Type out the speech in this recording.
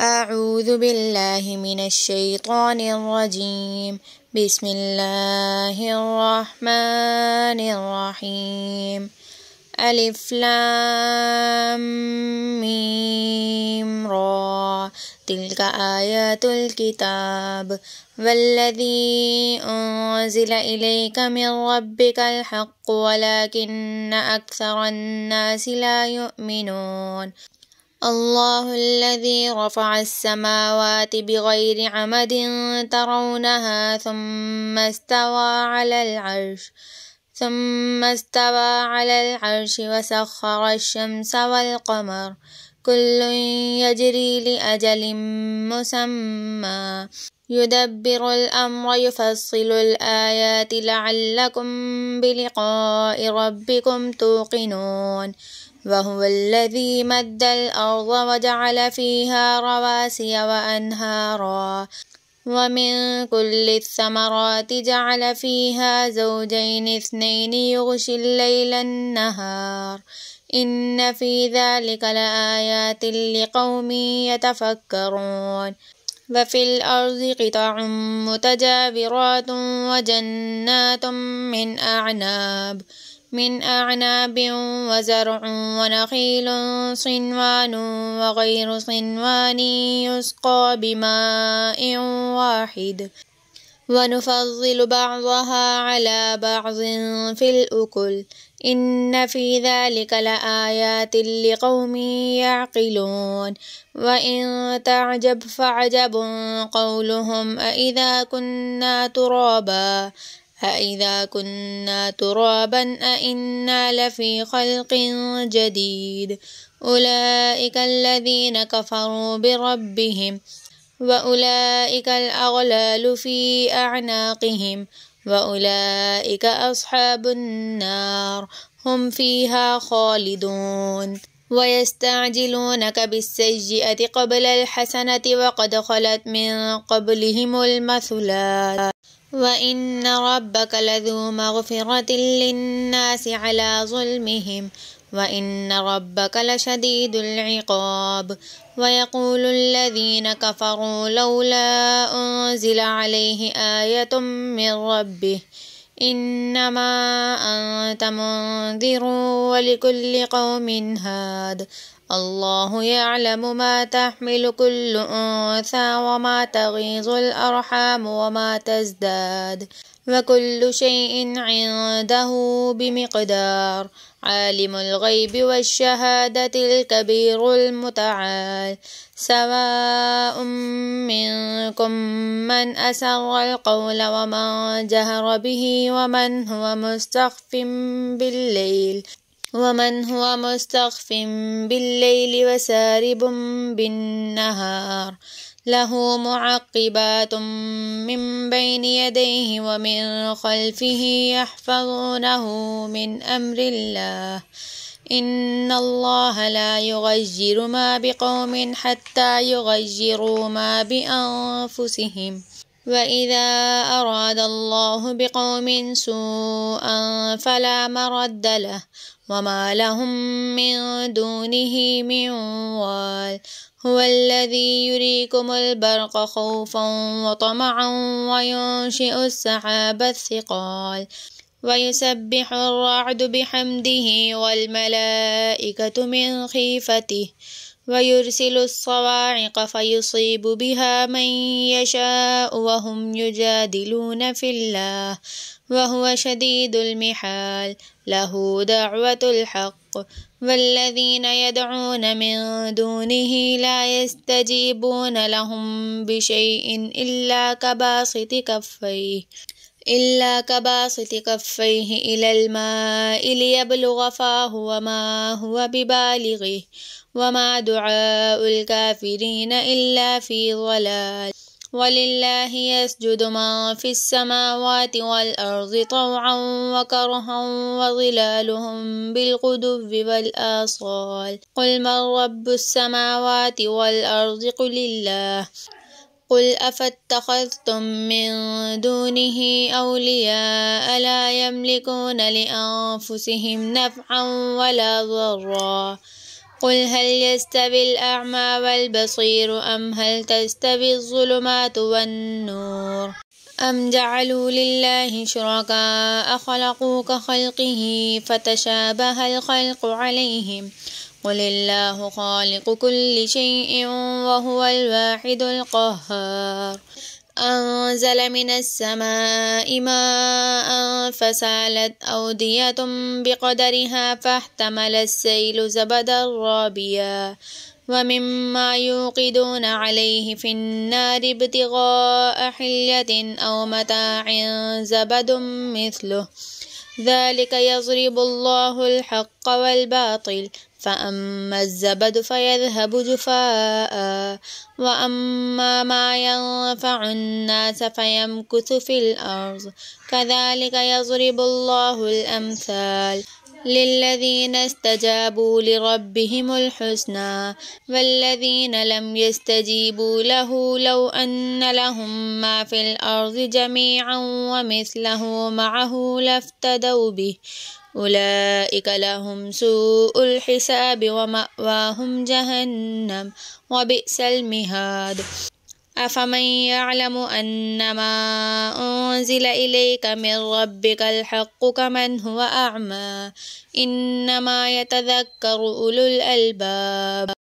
أعوذ بالله من الشيطان الرجيم بسم الله الرحمن الرحيم ألف لام ميم را تلك آيات الكتاب والذي أنزل إليك من ربك الحق ولكن أكثر الناس لا يؤمنون الله الذي رفع السماوات بغير عمد ترونها ثم استوى على العرش ثم استوى على العرش وسخر الشمس والقمر كل يجري لأجل مسمى يدبر الأمر يفصل الآيات لعلكم بلقاء ربكم توقنون وهو الذي مد الأرض وجعل فيها رواسي وأنهارا ومن كل الثمرات جعل فيها زوجين اثنين يغشي الليل النهار إن في ذلك لآيات لقوم يتفكرون وفي الأرض قطع متجابرات وجنات من أعناب من أعناب وزرع ونخيل صنوان وغير صنوان يسقى بماء واحد ونفضل بعضها على بعض في الأكل إن في ذلك لآيات لقوم يعقلون وإن تعجب فعجب قولهم أإذا كنا ترابا أإذا كنا ترابا أإنا لفي خلق جديد أولئك الذين كفروا بربهم وأولئك الأغلال في أعناقهم وأولئك أصحاب النار هم فيها خالدون ويستعجلونك بالسيئة قبل الحسنة وقد خلت من قبلهم المثلات وإن ربك لذو مغفرة للناس على ظلمهم وإن ربك لشديد العقاب ويقول الذين كفروا لولا أنزل عليه آية من ربه إنما أنت منذر ولكل قوم هاد الله يعلم ما تحمل كل أنثى وما تغيظ الأرحام وما تزداد وكل شيء عنده بمقدار عالم الغيب والشهادة الكبير المتعال سواء منكم من أسر القول ومن جهر به ومن هو مستخف بالليل ومن هو مستخف بالليل وسارب بالنهار له معقبات من بين يديه ومن خلفه يحفظونه من أمر الله إن الله لا يغير ما بقوم حتى يغيروا ما بأنفسهم وإذا أراد الله بقوم سوءا فلا مرد له وما لهم من دونه من وال هو الذي يريكم البرق خوفا وطمعا وينشئ السحاب الثقال ويسبح الرعد بحمده والملائكة من خيفته ويرسل الصواعق فيصيب بها من يشاء وهم يجادلون في الله وهو شديد المحال له دعوة الحق والذين يدعون من دونه لا يستجيبون لهم بشيء إلا كباسط كفيه إلا كباسط كفيه إلى الماء ليبلغ فاه وما هو ببالغه وما دعاء الكافرين إلا في ضلال ولله يسجد من في السماوات والأرض طوعا وكرها وظلالهم بالغدو والآصال قل من رب السماوات والأرض قل الله قل أفاتخذتم من دونه أولياء لا يملكون لأنفسهم نفعا ولا ضرا قل هل يستوي الأعمى والبصير أم هل تستوي الظلمات والنور أم جعلوا لله شركاء خلقوا كخلقه فتشابه الخلق عليهم قل الله خالق كل شيء وهو الواحد القهار أنزل من السماء ماء فسالت أودية بقدرها فاحتمل السيل زبدا رابيا ومما يوقدون عليه في النار ابتغاء حلية أو متاع زبد مثله ذلك يضرب الله الحق والباطل فأما الزبد فيذهب جفاء وأما ما ينفع الناس فيمكث في الأرض كذلك يضرب الله الأمثال للذين استجابوا لربهم الحسنى والذين لم يستجيبوا له لو أن لهم ما في الأرض جميعا ومثله معه لافتدوا به أولئك لهم سوء الحساب ومأواهم جهنم وبئس المهاد أفمن يعلم أنما أنزل إليك من ربك الحق كمن هو أعمى إنما يتذكر أولو الألباب